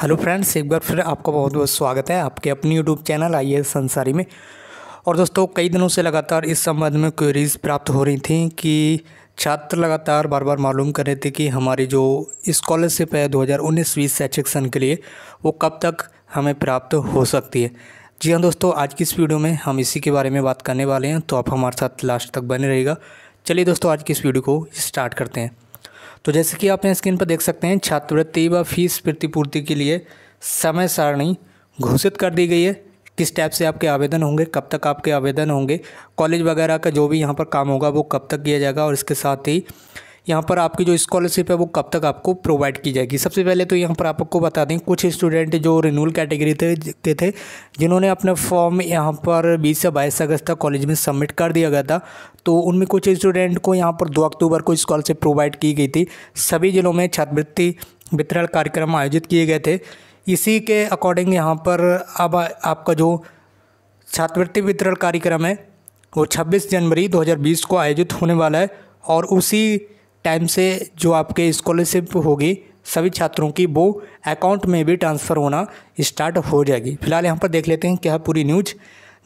hello friends एक बार फिर आपका बहुत बहुत स्वागत है आपके अपने यूट्यूब चैनल आई एस संसारी में और दोस्तों कई दिनों से लगातार इस संबंध में क्वेरीज प्राप्त हो रही थी कि छात्र लगातार बार बार मालूम कर रहे थे कि हमारी जो स्कॉलरशिप है 2019 बीस शैक्षिक सन के लिए वो कब तक हमें प्राप्त हो सकती है जी हाँ दोस्तों आज की इस वीडियो में हम इसी के बारे में बात करने वाले हैं तो आप हमारे साथ लास्ट तक बने रहेगा चलिए दोस्तों आज की इस वीडियो को स्टार्ट करते हैं तो जैसे कि आप यहाँ स्क्रीन पर देख सकते हैं छात्रवृत्ति व फीस प्रतिपूर्ति के लिए समय सारणी घोषित कर दी गई है किस टाइप से आपके आवेदन होंगे कब तक आपके आवेदन होंगे कॉलेज वगैरह का जो भी यहाँ पर काम होगा वो कब तक किया जाएगा और इसके साथ ही यहाँ पर आपकी जो स्कॉलरशिप है वो कब तक आपको प्रोवाइड की जाएगी सबसे पहले तो यहाँ पर आपको बता दें कुछ स्टूडेंट जो रिन्यूअल कैटेगरी थे के थे जिन्होंने अपने फॉर्म यहाँ पर बीस से बाईस अगस्त तक कॉलेज में सबमिट कर दिया गया था तो उनमें कुछ स्टूडेंट को यहाँ पर दो अक्टूबर को स्कॉलरशिप प्रोवाइड की गई थी सभी ज़िलों में छात्रवृत्ति वितरण कार्यक्रम आयोजित किए गए थे इसी के अकॉर्डिंग यहाँ पर अब आपका जो छात्रवृत्ति वितरण कार्यक्रम है वो 26 जनवरी 2020 को आयोजित होने वाला है और उसी टाइम से जो आपके स्कॉलरशिप होगी सभी छात्रों की वो अकाउंट में भी ट्रांसफ़र होना स्टार्ट हो जाएगी फिलहाल यहाँ पर देख लेते हैं क्या पूरी न्यूज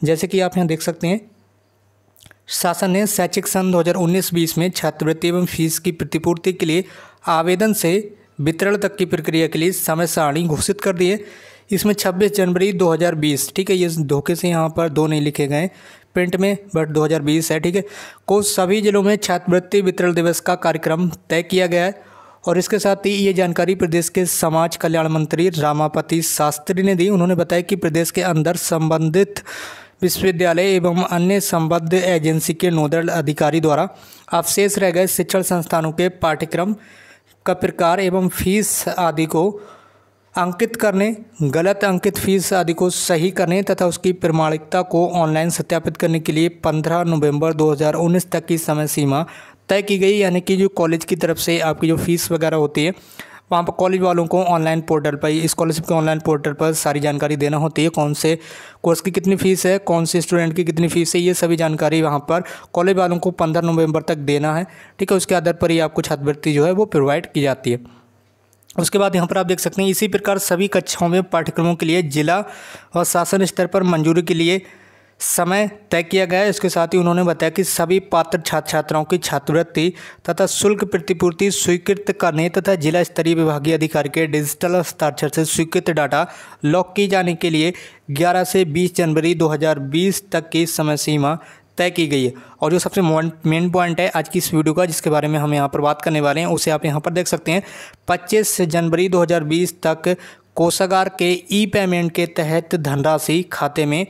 जैसे कि आप यहाँ देख सकते हैं शासन ने शैक्षिक सन 2019-20 में छात्रवृत्ति एवं फीस की प्रतिपूर्ति के लिए आवेदन से वितरण तक की प्रक्रिया के लिए समय सारणी घोषित कर दी है इसमें 26 जनवरी 2020 ठीक है ये धोखे से यहाँ पर दो नहीं लिखे गए प्रिंट में बट 2020 है ठीक है को सभी जिलों में छात्रवृत्ति वितरण दिवस का कार्यक्रम तय किया गया है और इसके साथ ही ये जानकारी प्रदेश के समाज कल्याण मंत्री रामापति शास्त्री ने दी उन्होंने बताया कि प्रदेश के अंदर संबंधित विश्वविद्यालय एवं अन्य संबद्ध एजेंसी के नोडल अधिकारी द्वारा अवशेष रह गए शिक्षण संस्थानों के पाठ्यक्रम का प्रकार एवं फीस आदि को अंकित करने गलत अंकित फीस आदि को सही करने तथा उसकी प्रमाणिकता को ऑनलाइन सत्यापित करने के लिए 15 नवंबर 2019 तक की समय सीमा तय की गई यानी कि जो कॉलेज की तरफ से आपकी जो फीस वगैरह होती है वहाँ पर कॉलेज वालों को ऑनलाइन पोर्टल पर स्कॉलरशिप के ऑनलाइन पोर्टल पर सारी जानकारी देना होती है कौन से कोर्स की कितनी फ़ीस है कौन से स्टूडेंट की कितनी फ़ीस है ये सभी जानकारी वहाँ पर कॉलेज वालों को पंद्रह नवंबर तक देना है ठीक है उसके आधार पर ही आपको छात्रवृत्ति जो है वो प्रोवाइड की जाती है उसके बाद यहाँ पर आप देख सकते हैं इसी प्रकार सभी कक्षाओं में पाठ्यक्रमों के लिए जिला और शासन स्तर पर मंजूरी के लिए समय तय किया गया है इसके साथ ही उन्होंने बताया कि सभी पात्र छात्र छात्राओं की छात्रवृत्ति तथा शुल्क प्रतिपूर्ति स्वीकृत करने तथा जिला स्तरीय विभागीय अधिकारी के डिजिटल हस्ताक्षर से स्वीकृत डाटा लॉक किए जाने के लिए 11 से 20 जनवरी 2020 तक की समय सीमा तय की गई है और जो सबसे मेन पॉइंट है आज की इस वीडियो का जिसके बारे में हम यहाँ पर बात करने वाले हैं उसे आप यहाँ पर देख सकते हैं पच्चीस जनवरी दो तक कोषागार के ई पेमेंट के तहत धनराशि खाते में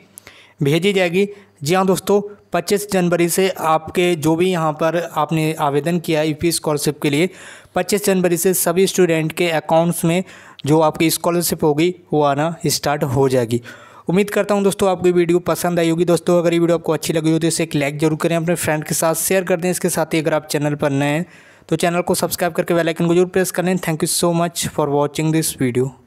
भेजी जाएगी जी हाँ दोस्तों 25 जनवरी से आपके जो भी यहाँ पर आपने आवेदन किया यू पी स्कॉलरशिप के लिए 25 जनवरी से सभी स्टूडेंट के अकाउंट्स में जो आपकी स्कॉलरशिप होगी वो आना स्टार्ट हो जाएगी उम्मीद करता हूँ दोस्तों आपको वीडियो पसंद आई होगी दोस्तों अगर ये वीडियो आपको अच्छी लगी हो तो इसे एक लाइक जरूर करें अपने फ्रेंड के साथ शेयर कर दें इसके साथ ही अगर आप चैनल पर नए हैं तो चैनल को सब्सक्राइब करके बेल आइकन को जरूर प्रेस कर लें thank you so much for watching this video